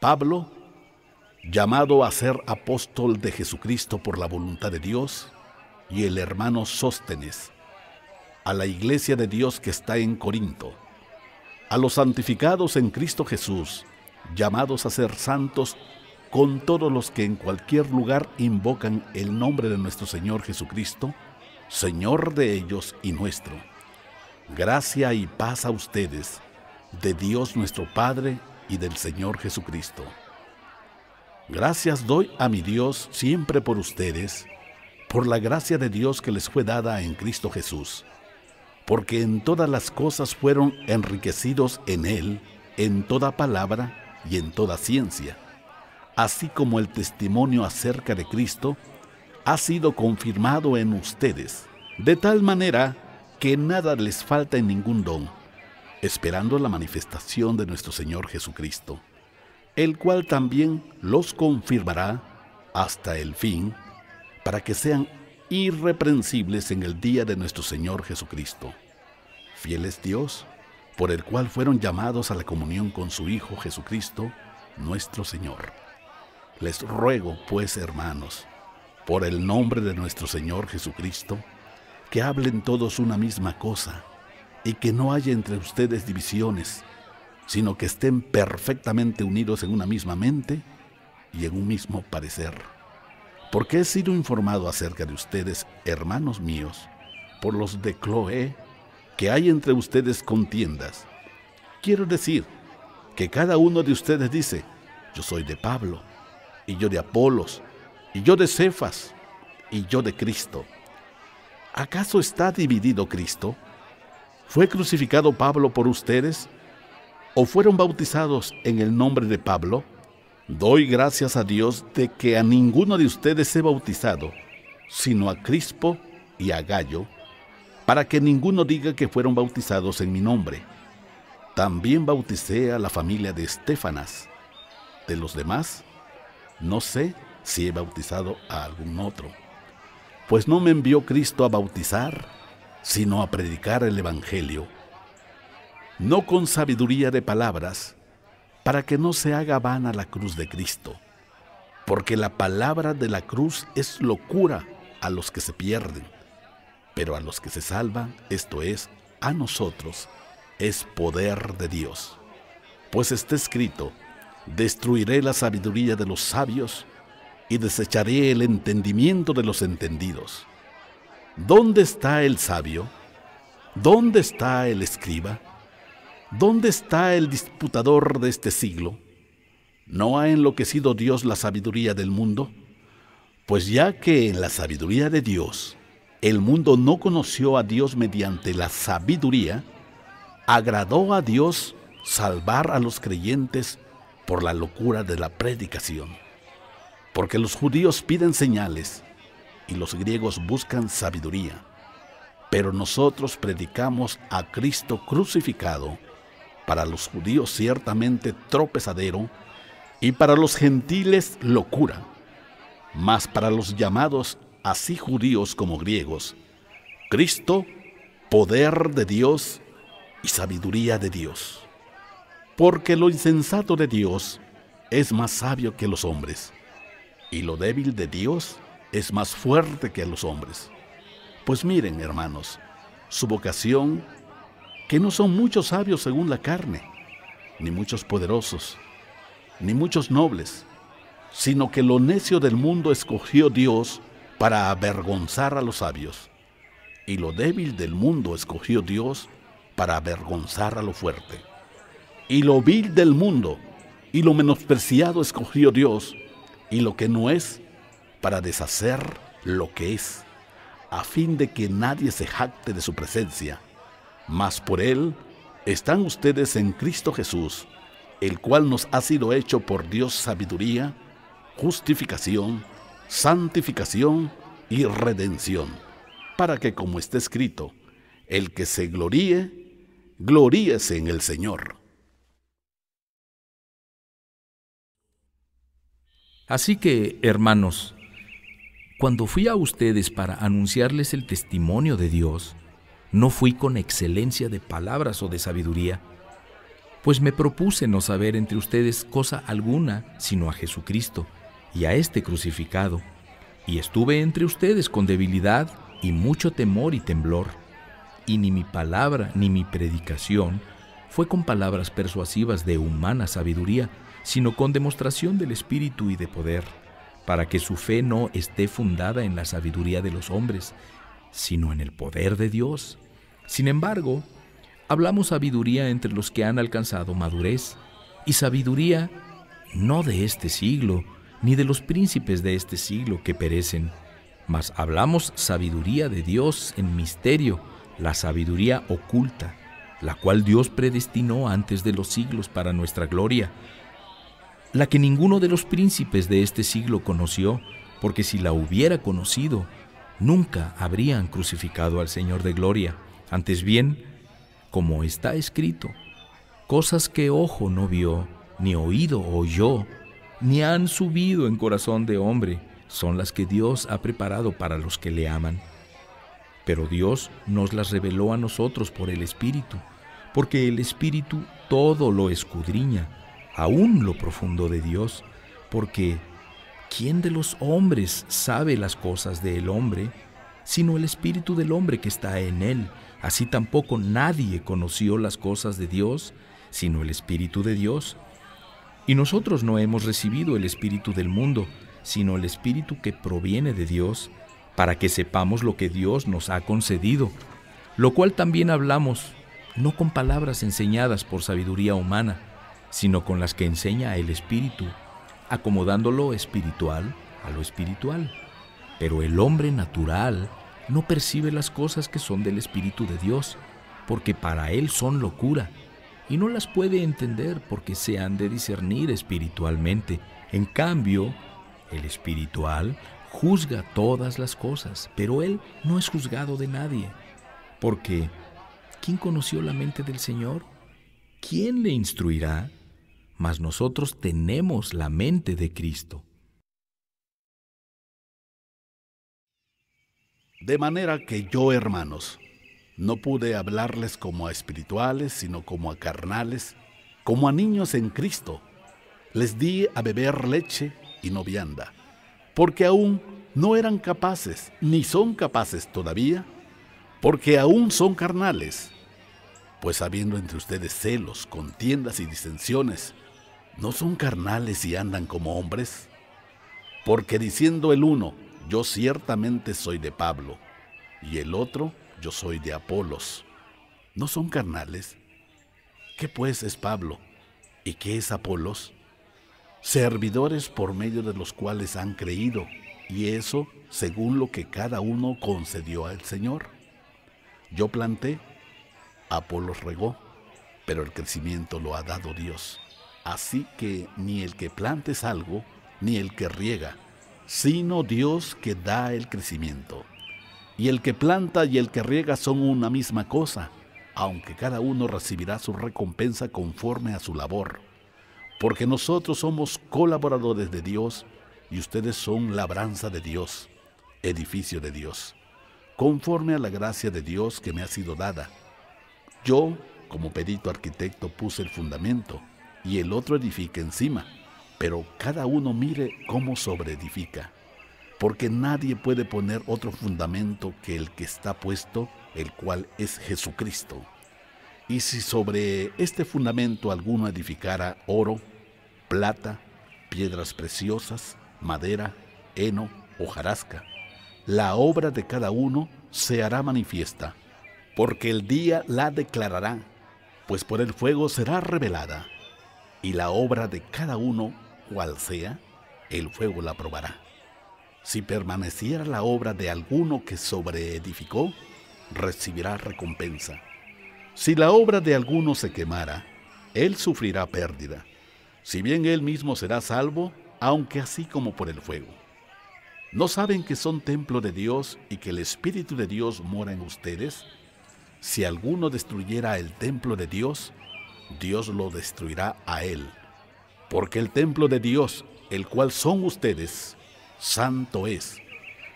Pablo, llamado a ser apóstol de Jesucristo por la voluntad de Dios, y el hermano Sóstenes, a la iglesia de Dios que está en Corinto, a los santificados en Cristo Jesús, llamados a ser santos con todos los que en cualquier lugar invocan el nombre de nuestro Señor Jesucristo, Señor de ellos y nuestro. Gracia y paz a ustedes, de Dios nuestro Padre y del Señor Jesucristo. Gracias doy a mi Dios siempre por ustedes, por la gracia de Dios que les fue dada en Cristo Jesús, porque en todas las cosas fueron enriquecidos en Él, en toda palabra y en toda ciencia, así como el testimonio acerca de Cristo ha sido confirmado en ustedes, de tal manera que nada les falta en ningún don esperando la manifestación de nuestro Señor Jesucristo, el cual también los confirmará hasta el fin, para que sean irreprensibles en el día de nuestro Señor Jesucristo. fieles Dios, por el cual fueron llamados a la comunión con su Hijo Jesucristo, nuestro Señor. Les ruego, pues, hermanos, por el nombre de nuestro Señor Jesucristo, que hablen todos una misma cosa y que no haya entre ustedes divisiones, sino que estén perfectamente unidos en una misma mente y en un mismo parecer. Porque he sido informado acerca de ustedes, hermanos míos, por los de Cloé, que hay entre ustedes contiendas. Quiero decir que cada uno de ustedes dice, yo soy de Pablo, y yo de Apolos, y yo de Cefas, y yo de Cristo. ¿Acaso está dividido Cristo? ¿Fue crucificado Pablo por ustedes? ¿O fueron bautizados en el nombre de Pablo? Doy gracias a Dios de que a ninguno de ustedes he bautizado, sino a Crispo y a Gallo, para que ninguno diga que fueron bautizados en mi nombre. También bauticé a la familia de Estefanas. De los demás, no sé si he bautizado a algún otro, pues no me envió Cristo a bautizar, sino a predicar el Evangelio, no con sabiduría de palabras, para que no se haga vana la cruz de Cristo, porque la palabra de la cruz es locura a los que se pierden, pero a los que se salvan, esto es, a nosotros, es poder de Dios. Pues está escrito, destruiré la sabiduría de los sabios y desecharé el entendimiento de los entendidos. ¿Dónde está el sabio? ¿Dónde está el escriba? ¿Dónde está el disputador de este siglo? ¿No ha enloquecido Dios la sabiduría del mundo? Pues ya que en la sabiduría de Dios el mundo no conoció a Dios mediante la sabiduría, agradó a Dios salvar a los creyentes por la locura de la predicación. Porque los judíos piden señales y los griegos buscan sabiduría, pero nosotros predicamos a Cristo crucificado, para los judíos ciertamente tropezadero, y para los gentiles locura, mas para los llamados así judíos como griegos, Cristo, poder de Dios y sabiduría de Dios. Porque lo insensato de Dios es más sabio que los hombres, y lo débil de Dios es más fuerte que a los hombres. Pues miren, hermanos, su vocación, que no son muchos sabios según la carne, ni muchos poderosos, ni muchos nobles, sino que lo necio del mundo escogió Dios para avergonzar a los sabios, y lo débil del mundo escogió Dios para avergonzar a lo fuerte, y lo vil del mundo y lo menospreciado escogió Dios, y lo que no es para deshacer lo que es, a fin de que nadie se jacte de su presencia. Mas por Él están ustedes en Cristo Jesús, el cual nos ha sido hecho por Dios sabiduría, justificación, santificación y redención, para que como está escrito, el que se gloríe, gloríese en el Señor. Así que, hermanos, cuando fui a ustedes para anunciarles el testimonio de Dios, no fui con excelencia de palabras o de sabiduría, pues me propuse no saber entre ustedes cosa alguna sino a Jesucristo y a este crucificado, y estuve entre ustedes con debilidad y mucho temor y temblor, y ni mi palabra ni mi predicación fue con palabras persuasivas de humana sabiduría, sino con demostración del Espíritu y de poder para que su fe no esté fundada en la sabiduría de los hombres, sino en el poder de Dios. Sin embargo, hablamos sabiduría entre los que han alcanzado madurez, y sabiduría no de este siglo, ni de los príncipes de este siglo que perecen, mas hablamos sabiduría de Dios en misterio, la sabiduría oculta, la cual Dios predestinó antes de los siglos para nuestra gloria la que ninguno de los príncipes de este siglo conoció, porque si la hubiera conocido, nunca habrían crucificado al Señor de Gloria. Antes bien, como está escrito, cosas que ojo no vio, ni oído oyó, ni han subido en corazón de hombre, son las que Dios ha preparado para los que le aman. Pero Dios nos las reveló a nosotros por el Espíritu, porque el Espíritu todo lo escudriña aún lo profundo de Dios, porque ¿quién de los hombres sabe las cosas del hombre, sino el espíritu del hombre que está en él? Así tampoco nadie conoció las cosas de Dios, sino el espíritu de Dios. Y nosotros no hemos recibido el espíritu del mundo, sino el espíritu que proviene de Dios, para que sepamos lo que Dios nos ha concedido, lo cual también hablamos, no con palabras enseñadas por sabiduría humana, sino con las que enseña el espíritu, acomodando lo espiritual a lo espiritual. Pero el hombre natural no percibe las cosas que son del espíritu de Dios, porque para él son locura, y no las puede entender porque se han de discernir espiritualmente. En cambio, el espiritual juzga todas las cosas, pero él no es juzgado de nadie, porque ¿quién conoció la mente del Señor? ¿Quién le instruirá? mas nosotros tenemos la mente de Cristo. De manera que yo, hermanos, no pude hablarles como a espirituales, sino como a carnales, como a niños en Cristo. Les di a beber leche y no vianda, porque aún no eran capaces, ni son capaces todavía, porque aún son carnales. Pues habiendo entre ustedes celos, contiendas y disensiones, ¿no son carnales y andan como hombres? Porque diciendo el uno, yo ciertamente soy de Pablo, y el otro, yo soy de Apolos, ¿no son carnales? ¿Qué pues es Pablo? ¿Y qué es Apolos? Servidores por medio de los cuales han creído, y eso según lo que cada uno concedió al Señor. Yo planté, Apolos regó, pero el crecimiento lo ha dado Dios. Así que ni el que planta es algo, ni el que riega, sino Dios que da el crecimiento. Y el que planta y el que riega son una misma cosa, aunque cada uno recibirá su recompensa conforme a su labor. Porque nosotros somos colaboradores de Dios y ustedes son labranza de Dios, edificio de Dios, conforme a la gracia de Dios que me ha sido dada. Yo, como pedito arquitecto, puse el fundamento y el otro edifica encima, pero cada uno mire cómo sobreedifica, porque nadie puede poner otro fundamento que el que está puesto, el cual es Jesucristo. Y si sobre este fundamento alguno edificara oro, plata, piedras preciosas, madera, heno, jarasca... la obra de cada uno se hará manifiesta, porque el día la declarará, pues por el fuego será revelada y la obra de cada uno, cual sea, el fuego la probará. Si permaneciera la obra de alguno que sobreedificó, recibirá recompensa. Si la obra de alguno se quemara, él sufrirá pérdida, si bien él mismo será salvo, aunque así como por el fuego. ¿No saben que son templo de Dios y que el Espíritu de Dios mora en ustedes? Si alguno destruyera el templo de Dios, Dios lo destruirá a él. Porque el templo de Dios, el cual son ustedes, santo es.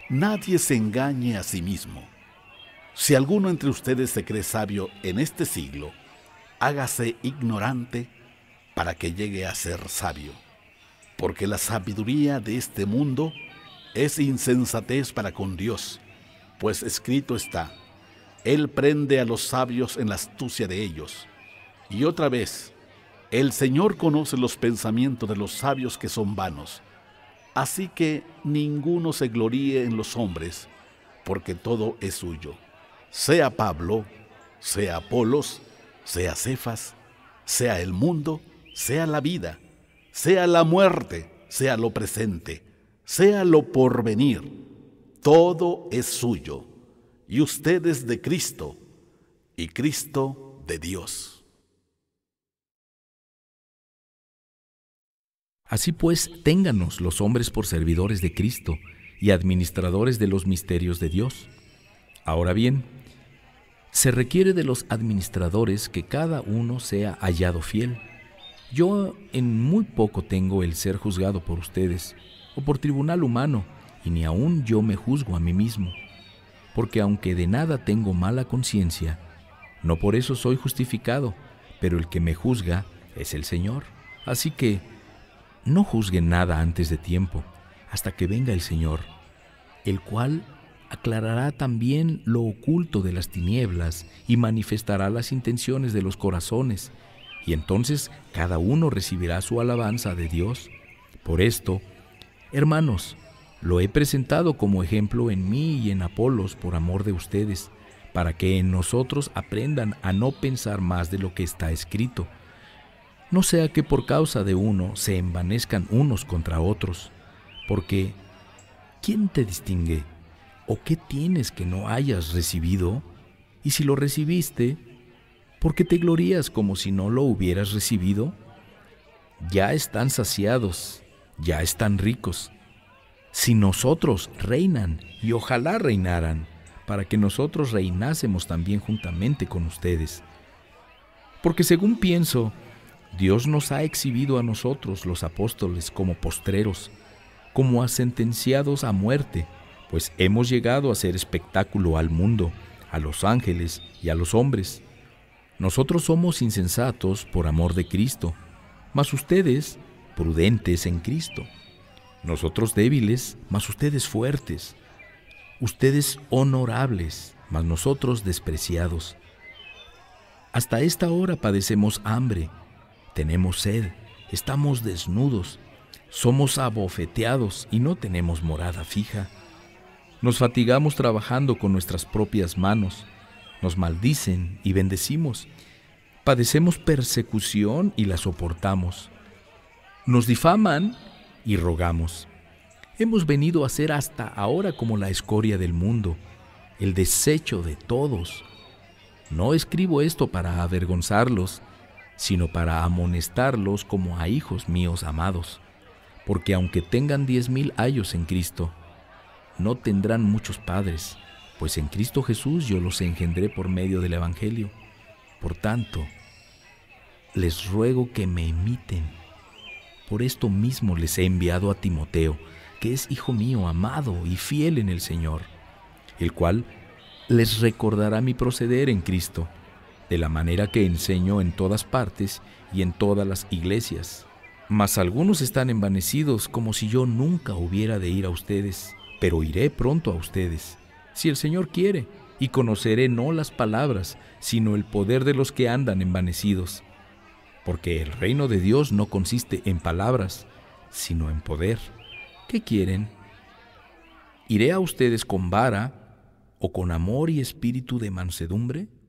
Nadie se engañe a sí mismo. Si alguno entre ustedes se cree sabio en este siglo, hágase ignorante para que llegue a ser sabio. Porque la sabiduría de este mundo es insensatez para con Dios, pues escrito está, Él prende a los sabios en la astucia de ellos. Y otra vez, el Señor conoce los pensamientos de los sabios que son vanos. Así que ninguno se gloríe en los hombres, porque todo es suyo. Sea Pablo, sea Apolos, sea Cefas, sea el mundo, sea la vida, sea la muerte, sea lo presente, sea lo porvenir. Todo es suyo, y usted es de Cristo, y Cristo de Dios. Así pues, ténganos los hombres por servidores de Cristo y administradores de los misterios de Dios. Ahora bien, se requiere de los administradores que cada uno sea hallado fiel. Yo en muy poco tengo el ser juzgado por ustedes o por tribunal humano, y ni aun yo me juzgo a mí mismo, porque aunque de nada tengo mala conciencia, no por eso soy justificado, pero el que me juzga es el Señor. Así que, no juzguen nada antes de tiempo, hasta que venga el Señor, el cual aclarará también lo oculto de las tinieblas y manifestará las intenciones de los corazones, y entonces cada uno recibirá su alabanza de Dios. Por esto, hermanos, lo he presentado como ejemplo en mí y en Apolos por amor de ustedes, para que en nosotros aprendan a no pensar más de lo que está escrito, no sea que por causa de uno se envanezcan unos contra otros, porque ¿quién te distingue? ¿O qué tienes que no hayas recibido? Y si lo recibiste, ¿por qué te glorías como si no lo hubieras recibido? Ya están saciados, ya están ricos. Si nosotros reinan, y ojalá reinaran, para que nosotros reinásemos también juntamente con ustedes. Porque según pienso, Dios nos ha exhibido a nosotros, los apóstoles, como postreros, como asentenciados sentenciados a muerte, pues hemos llegado a ser espectáculo al mundo, a los ángeles y a los hombres. Nosotros somos insensatos por amor de Cristo, mas ustedes prudentes en Cristo. Nosotros débiles, mas ustedes fuertes. Ustedes honorables, mas nosotros despreciados. Hasta esta hora padecemos hambre tenemos sed, estamos desnudos, somos abofeteados y no tenemos morada fija. Nos fatigamos trabajando con nuestras propias manos, nos maldicen y bendecimos, padecemos persecución y la soportamos, nos difaman y rogamos. Hemos venido a ser hasta ahora como la escoria del mundo, el desecho de todos. No escribo esto para avergonzarlos, sino para amonestarlos como a hijos míos amados, porque aunque tengan diez mil años en Cristo, no tendrán muchos padres, pues en Cristo Jesús yo los engendré por medio del Evangelio. Por tanto, les ruego que me imiten. Por esto mismo les he enviado a Timoteo, que es hijo mío, amado y fiel en el Señor, el cual les recordará mi proceder en Cristo de la manera que enseño en todas partes y en todas las iglesias. Mas algunos están envanecidos como si yo nunca hubiera de ir a ustedes, pero iré pronto a ustedes, si el Señor quiere, y conoceré no las palabras, sino el poder de los que andan envanecidos. Porque el reino de Dios no consiste en palabras, sino en poder. ¿Qué quieren? ¿Iré a ustedes con vara o con amor y espíritu de mansedumbre?